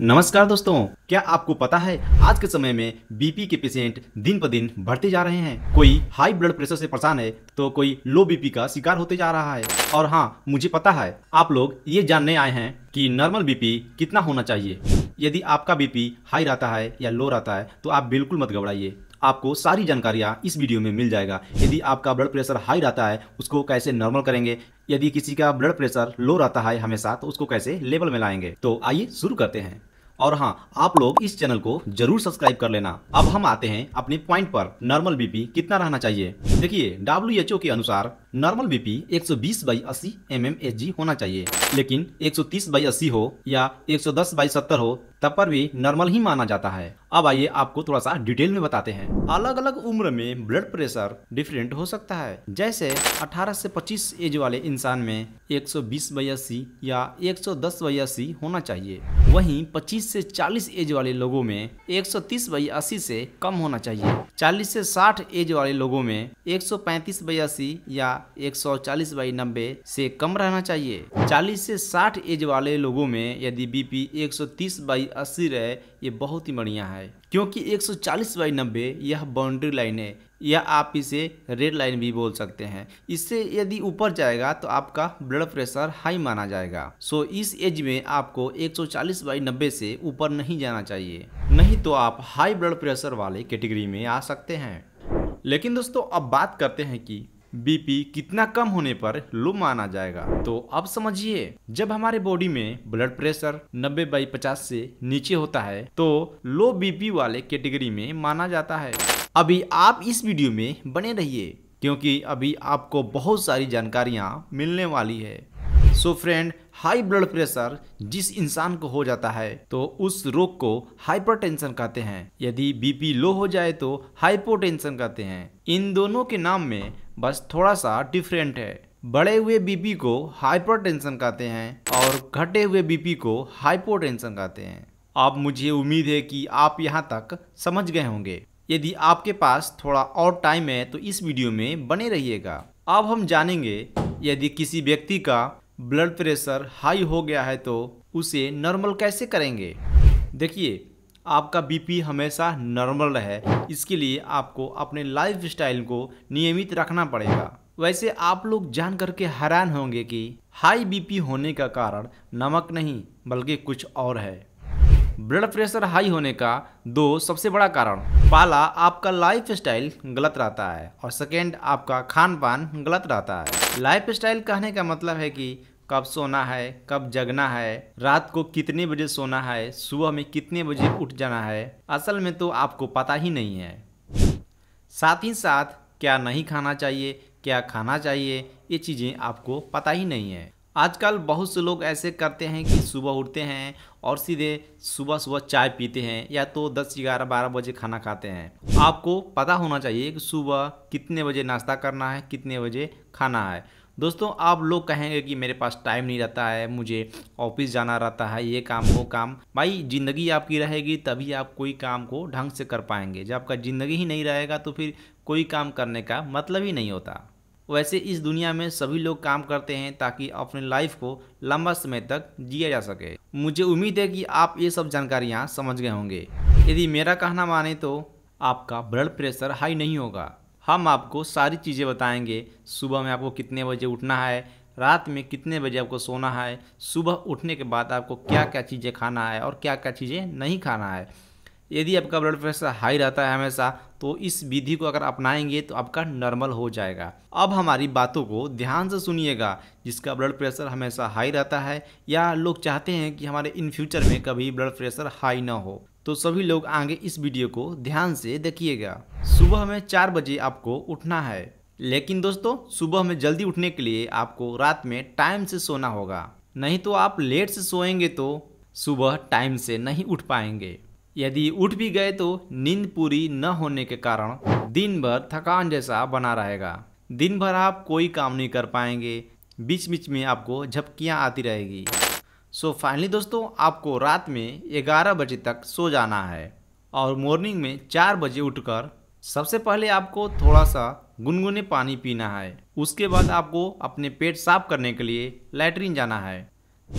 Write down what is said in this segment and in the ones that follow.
नमस्कार दोस्तों क्या आपको पता है आज के समय में बीपी के पेशेंट दिन ब दिन बढ़ते जा रहे हैं कोई हाई ब्लड प्रेशर से परेशान है तो कोई लो बीपी का शिकार होते जा रहा है और हाँ मुझे पता है आप लोग ये जानने आए हैं कि नॉर्मल बीपी कितना होना चाहिए यदि आपका बीपी हाई रहता है या लो रहता है तो आप बिल्कुल मत घबराइए आपको सारी जानकारियाँ इस वीडियो में मिल जाएगा यदि आपका ब्लड प्रेशर हाई रहता है उसको कैसे नॉर्मल करेंगे यदि किसी का ब्लड प्रेशर लो रहता है हमेशा तो उसको कैसे लेवल में लाएंगे तो आइए शुरू करते हैं और हाँ आप लोग इस चैनल को जरूर सब्सक्राइब कर लेना अब हम आते हैं अपने पॉइंट पर नॉर्मल बीपी कितना रहना चाहिए देखिए डब्ल्यू के अनुसार नॉर्मल बीपी 120 सौ बीस बाई अस्सी एम एम एच जी होना चाहिए लेकिन 130 सौ तीस बाई अस्सी हो या 110 सौ दस बाई सत्तर हो तब पर भी नॉर्मल ही माना जाता है अब आइए आपको थोड़ा सा डिटेल में बताते हैं अलग अलग उम्र में ब्लड प्रेशर डिफरेंट हो सकता है जैसे 18 से 25 एज वाले इंसान में 120 बयासी या 110 बयासी होना चाहिए वहीं 25 से 40 एज वाले लोगों में 130 बयासी से कम होना चाहिए 40 से 60 एज वाले लोगों में 135 बयासी या 140 बाई नब्बे से कम रहना चाहिए 40 से 60 एज वाले लोगों में यदि बीपी 130 बाई अस्सी रहे ये बहुत ही बढ़िया है है क्योंकि 140 बाई नब्बे यह बाउंड्री लाइन है या आप इसे रेड लाइन भी बोल सकते हैं इससे यदि ऊपर जाएगा तो आपका ब्लड प्रेशर हाई माना जाएगा सो इस एज में आपको 140 बाई नब्बे से ऊपर नहीं जाना चाहिए नहीं तो आप हाई ब्लड प्रेशर वाले कैटेगरी में आ सकते हैं लेकिन दोस्तों अब बात करते हैं कि बीपी कितना कम होने पर लो माना जाएगा तो अब समझिए जब हमारे बॉडी में ब्लड प्रेशर 90 बाई पचास से नीचे होता है तो लो बीपी वाले कैटेगरी में माना जाता है अभी आप इस वीडियो में बने रहिए क्योंकि अभी आपको बहुत सारी जानकारियाँ मिलने वाली है so friend high blood pressure जिस इंसान को हो जाता है तो उस रोग को हाइपरटेंशन कहते हैं यदि बीपी लो हो जाए तो हाइपोटेंशन कहते हैं इन दोनों के नाम में बस थोड़ा सा डिफरेंट है बढ़े हुए बीपी को हाइपरटेंशन कहते हैं और घटे हुए बीपी को हाइपोटेंशन कहते हैं अब मुझे उम्मीद है कि आप यहाँ तक समझ गए होंगे यदि आपके पास थोड़ा और टाइम है तो इस वीडियो में बने रहिएगा अब हम जानेंगे यदि किसी व्यक्ति का ब्लड प्रेशर हाई हो गया है तो उसे नॉर्मल कैसे करेंगे देखिए आपका बीपी हमेशा नॉर्मल रहे इसके लिए आपको अपने लाइफ स्टाइल को नियमित रखना पड़ेगा वैसे आप लोग जान करके हैरान होंगे कि हाई बीपी होने का कारण नमक नहीं बल्कि कुछ और है ब्लड प्रेशर हाई होने का दो सबसे बड़ा कारण पहला आपका लाइफ स्टाइल गलत रहता है और सेकेंड आपका खान पान गलत रहता है लाइफ स्टाइल कहने का मतलब है कि कब सोना है कब जगना है रात को कितने बजे सोना है सुबह में कितने बजे उठ जाना है असल में तो आपको पता ही नहीं है साथ ही साथ क्या नहीं खाना चाहिए क्या खाना चाहिए ये चीज़ें आपको पता ही नहीं है आजकल बहुत से लोग ऐसे करते हैं कि सुबह उठते हैं और सीधे सुबह सुबह चाय पीते हैं या तो 10 ग्यारह बारह बजे खाना खाते हैं आपको पता होना चाहिए कि सुबह कितने बजे नाश्ता करना है कितने बजे खाना है दोस्तों आप लोग कहेंगे कि मेरे पास टाइम नहीं रहता है मुझे ऑफिस जाना रहता है ये काम वो काम भाई ज़िंदगी आपकी रहेगी तभी आप कोई काम को ढंग से कर पाएंगे जब आपका ज़िंदगी ही नहीं रहेगा तो फिर कोई काम करने का मतलब ही नहीं होता वैसे इस दुनिया में सभी लोग काम करते हैं ताकि अपने लाइफ को लंबा समय तक जिया जा सके मुझे उम्मीद है कि आप ये सब जानकारियाँ समझ गए होंगे यदि मेरा कहना माने तो आपका ब्लड प्रेशर हाई नहीं होगा हम आपको सारी चीज़ें बताएंगे सुबह में आपको कितने बजे उठना है रात में कितने बजे आपको सोना है सुबह उठने के बाद आपको क्या क्या चीज़ें खाना है और क्या क्या चीज़ें नहीं खाना है यदि आपका ब्लड प्रेशर हाई रहता है हमेशा तो इस विधि को अगर अपनाएंगे तो आपका नॉर्मल हो जाएगा अब हमारी बातों को ध्यान से सुनिएगा जिसका ब्लड प्रेशर हमेशा हाई रहता है या लोग चाहते हैं कि हमारे इन फ्यूचर में कभी ब्लड प्रेशर हाई ना हो तो सभी लोग आगे इस वीडियो को ध्यान से देखिएगा सुबह में चार बजे आपको उठना है लेकिन दोस्तों सुबह में जल्दी उठने के लिए आपको रात में टाइम से सोना होगा नहीं तो आप लेट से सोएंगे तो सुबह टाइम से नहीं उठ पाएंगे यदि उठ भी गए तो नींद पूरी न होने के कारण दिन भर थकान जैसा बना रहेगा दिन भर आप कोई काम नहीं कर पाएंगे बीच बीच में आपको झपकियाँ आती रहेगी सो so फाइनली दोस्तों आपको रात में ग्यारह बजे तक सो जाना है और मॉर्निंग में चार बजे उठकर सबसे पहले आपको थोड़ा सा गुनगुने पानी पीना है उसके बाद आपको अपने पेट साफ करने के लिए लैटरिन जाना है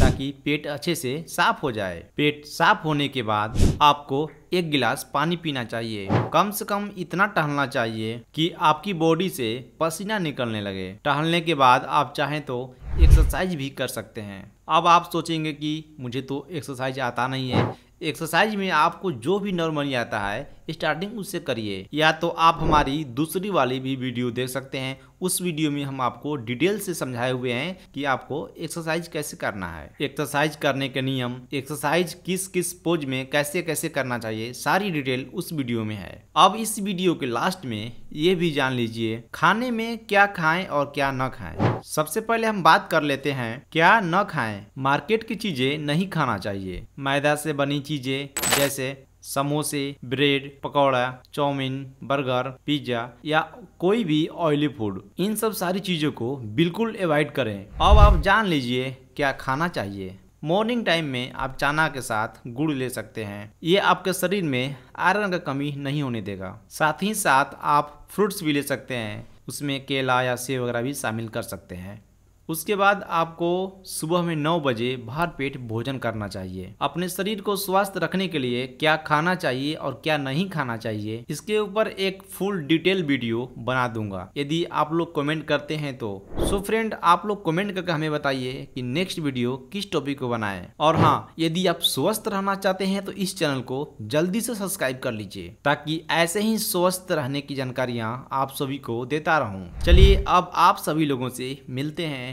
ताकि पेट अच्छे से साफ हो जाए पेट साफ होने के बाद आपको एक गिलास पानी पीना चाहिए कम से कम इतना टहलना चाहिए कि आपकी बॉडी से पसीना निकलने लगे टहलने के बाद आप चाहें तो एक्सरसाइज भी कर सकते हैं अब आप सोचेंगे कि मुझे तो एक्सरसाइज आता नहीं है एक्सरसाइज में आपको जो भी नॉर्मली आता है स्टार्टिंग उससे करिए या तो आप हमारी दूसरी वाली भी वीडियो देख सकते हैं उस वीडियो में हम आपको डिटेल से समझाए हुए हैं कि आपको एक्सरसाइज कैसे करना है एक्सरसाइज करने के नियम एक्सरसाइज किस किस पोज में कैसे कैसे करना चाहिए सारी डिटेल उस वीडियो में है अब इस वीडियो के लास्ट में ये भी जान लीजिए खाने में क्या खाएं और क्या न खाए सबसे पहले हम बात कर लेते हैं क्या न खाए है मार्केट की चीजें नहीं खाना चाहिए मैदा से बनी चीजें जैसे समोसे ब्रेड पकौड़ा चाउमीन बर्गर पिज्जा या कोई भी ऑयली फूड इन सब सारी चीज़ों को बिल्कुल अवॉइड करें अब आप जान लीजिए क्या खाना चाहिए मॉर्निंग टाइम में आप चना के साथ गुड़ ले सकते हैं ये आपके शरीर में आयरन का कमी नहीं होने देगा साथ ही साथ आप फ्रूट्स भी ले सकते हैं उसमें केला या सेब वगैरह भी शामिल कर सकते हैं उसके बाद आपको सुबह में नौ बजे भार पेट भोजन करना चाहिए अपने शरीर को स्वस्थ रखने के लिए क्या खाना चाहिए और क्या नहीं खाना चाहिए इसके ऊपर एक फुल डिटेल वीडियो बना दूंगा यदि आप लोग कमेंट करते हैं तो सो फ्रेंड आप लोग कमेंट करके हमें बताइए कि नेक्स्ट वीडियो किस टॉपिक को बनाए और हाँ यदि आप स्वस्थ रहना चाहते हैं तो इस चैनल को जल्दी से सब्सक्राइब कर लीजिए ताकि ऐसे ही स्वस्थ रहने की जानकारियाँ आप सभी को देता रहूँ चलिए अब आप सभी लोगों से मिलते हैं